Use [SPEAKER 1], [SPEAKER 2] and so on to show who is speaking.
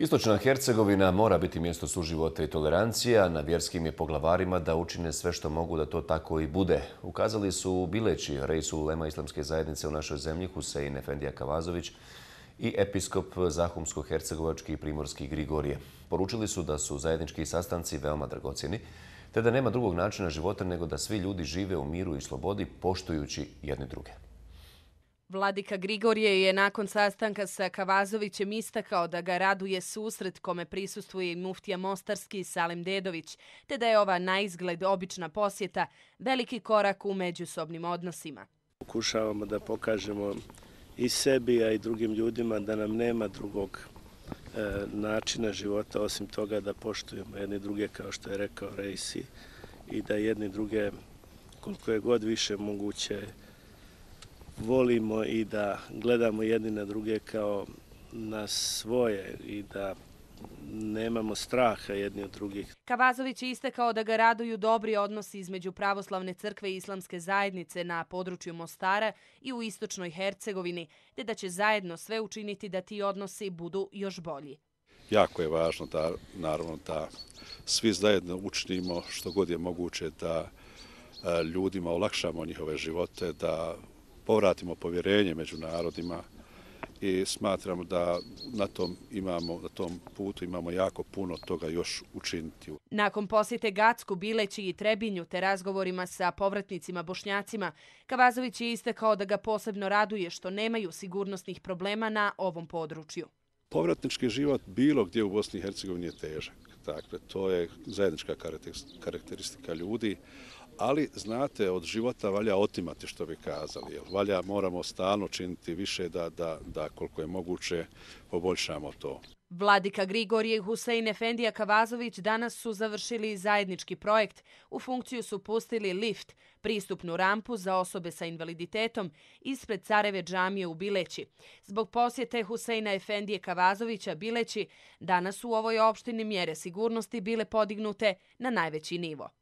[SPEAKER 1] Istočna Hercegovina mora biti mjesto suživota i tolerancije, a na vjerskim je poglavarima da učine sve što mogu da to tako i bude. Ukazali su bileći rejsu ulema Islamske zajednice u našoj zemlji Husein Efendija Kavazović i episkop Zahumsko-Hercegovački i Primorski Grigorije. Poručili su da su zajednički sastanci veoma dragocjeni, te da nema drugog načina života nego da svi ljudi žive u miru i slobodi poštujući jedne druge.
[SPEAKER 2] Vladika Grigorije je nakon sastanka sa Kavazovićem istakao da ga raduje susret kome prisustuje muftija Mostarski i Salim Dedović, te da je ova naizgled obična posjeta veliki korak u međusobnim odnosima.
[SPEAKER 3] Pokušavamo da pokažemo i sebi, a i drugim ljudima da nam nema drugog e, načina života osim toga da poštujemo jedni druge kao što je rekao Rejsi i da jedni druge koliko je god više moguće volimo i da gledamo jedni na druge kao na svoje i da nemamo straha jedni od drugih.
[SPEAKER 2] Kavazović je istekao da ga raduju dobri odnosi između pravoslavne crkve i islamske zajednice na području Mostara i u istočnoj Hercegovini, te da će zajedno sve učiniti da ti odnosi budu još bolji.
[SPEAKER 4] Jako je važno da, naravno, da svi zajedno učinimo što god je moguće da e, ljudima olakšamo njihove živote, da povratimo povjerenje među narodima i smatramo da na tom, imamo, na tom putu imamo jako puno toga još učiniti.
[SPEAKER 2] Nakon posjete Gacku, Bileći i Trebinju te razgovorima sa povratnicima bošnjacima, Kavazović je istekao da ga posebno raduje što nemaju sigurnosnih problema na ovom području.
[SPEAKER 4] Povratnički život bilo gdje u Bosni i Hercegovini je težak. Dakle, to je zajednička karakteristika ljudi, ali znate, od života valja otimati što bi kazali. Jel? Valja moramo stalno činiti više da, da, da koliko je moguće poboljšamo to.
[SPEAKER 2] Vladika Grigorije i Husein Efendija Kavazović danas su završili zajednički projekt. U funkciju su pustili lift, pristupnu rampu za osobe sa invaliditetom ispred Careve džamije u Bileći. Zbog posjete Huseina Efendije Kavazovića Bileći, danas u ovoj opštini mjere sigurnosti bile podignute na najveći nivo.